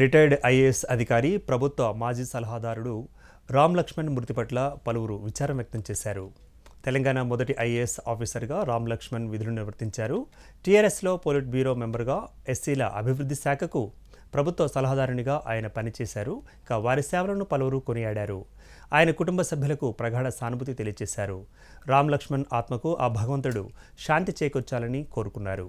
retired IAS అధికారి ప్రభుత్వ మాజీ సలహాదారుడు రామ్ లక్ష్మణ్ మృతి పట్ల పలువురు విచారం వ్యక్తం చేశారు తెలంగాణ మొదటి ఐఏఎస్ ఆఫీసర్గా రామ్ లక్ష్మణ్ విధులు నిర్వర్తించారు టీఆర్ఎస్లో పోలిట్ బ్యూరో మెంబర్గా ఎస్సీల అభివృద్ధి శాఖకు ప్రభుత్వ సలహాదారునిగా ఆయన పనిచేశారు ఇక వారి సేవలను పలువురు కొనియాడారు ఆయన కుటుంబ సభ్యులకు ప్రగాఢ సానుభూతి తెలియజేశారు రామ్ లక్ష్మణ్ ఆత్మకు ఆ భగవంతుడు శాంతి చేకూర్చాలని కోరుకున్నారు